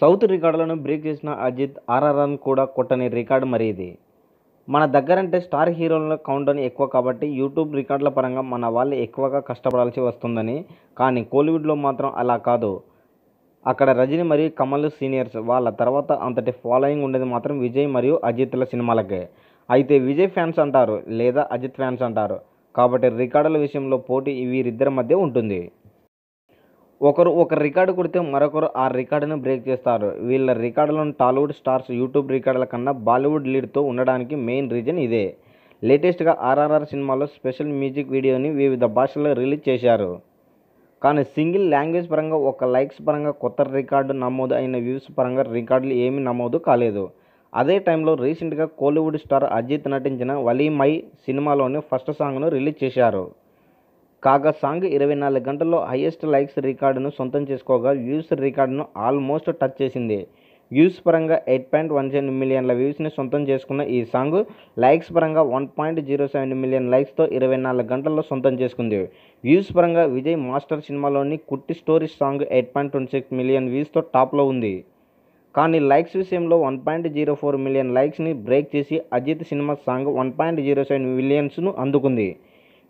south రికార్డులను break చేసిన Ajit run కూడా కొట్టని రికార్డు మరి ఇది మన దగ్గరంటే స్టార్ హీరోల అని ఎక్కువ కాబట్టి యూట్యూబ్ రికార్డుల పరంగా మన వాళ్ళు ఎక్కువగా కష్టపడాల్సి వస్తుందని కానీ కోలీవుడ్లో మాత్రం అలా కాదు అక్కడ రజని మరియు కమల్ సీనియర్స్ వాళ్ళ తర్వాత అంతటి ఫాలోయింగ్ ఉండేది మాత్రం విజయ్ మరియు అజిత్ల సినిమాలకే అయితే విజయ్ ఫ్యాన్స్ అంటారు లేదా అజిత్ ఫ్యాన్స్ అంటారు కాబట్టి రికార్డుల విషయంలో పోటీ వీరిద్దరి మధ్య ఉంటుంది ఒకరు ఒక రికార్డు కొడితే మరొకరు ఆ రికార్డును బ్రేక్ చేస్తారు వీళ్ళ రికార్డులను టాలీవుడ్ స్టార్స్ యూట్యూబ్ రికార్డుల కన్నా బాలీవుడ్ లీడ్తో ఉండడానికి మెయిన్ రీజన్ ఇదే లేటెస్ట్గా ఆర్ఆర్ఆర్ సినిమాలో స్పెషల్ మ్యూజిక్ వీడియోని వివిధ భాషల్లో రిలీజ్ చేశారు కానీ సింగిల్ లాంగ్వేజ్ పరంగా ఒక లైక్స్ పరంగా కొత్త రికార్డు నమోదు అయిన వ్యూస్ పరంగా రికార్డులు ఏమీ నమోదు కాలేదు అదే టైంలో రీసెంట్గా కోలీవుడ్ స్టార్ అజిత్ నటించిన వలీమై సినిమాలోని ఫస్ట్ సాంగ్ను రిలీజ్ చేశారు కాగా సాంగ్ ఇరవై నాలుగు గంటల్లో హయ్యెస్ట్ లైక్స్ రికార్డును సొంతం చేసుకోగా వ్యూస్ రికార్డును ఆల్మోస్ట్ టచ్ చేసింది వ్యూస్ పరంగా ఎయిట్ పాయింట్ వన్ సెవెన్ మిలియన్ల వ్యూస్ని సొంతం చేసుకున్న ఈ సాంగ్ లైక్స్ పరంగా one point zero seven million లైక్స్తో ఇరవై నాలుగు గంటల్లో సొంతం చేసుకుంది వ్యూస్ పరంగా విజయ్ మాస్టర్ సినిమాలోని Kutti story song eight point twenty six million వ్యూస్తో టాప్లో ఉంది కానీ లైక్స్ విషయంలో one point zero four million లైక్స్ని బ్రేక్ చేసి Ajith cinema song one point zero seven మిలియన్స్ను అందుకుంది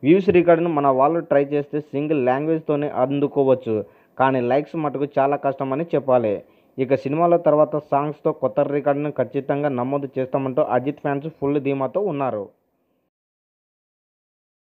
వ్యూస్ రికార్డును మన వాళ్ళు ట్రై చేస్తే సింగిల్ లాంగ్వేజ్తోనే అందుకోవచ్చు కానీ లైక్స్ మటుకు చాలా కష్టమని చెప్పాలి ఇక సినిమాల తర్వాత సాంగ్స్తో కొత్త రికార్డును ఖచ్చితంగా నమోదు చేస్తామంటూ అజిత్ ఫ్యాన్స్ ఫుల్ ధీమాతో ఉన్నారు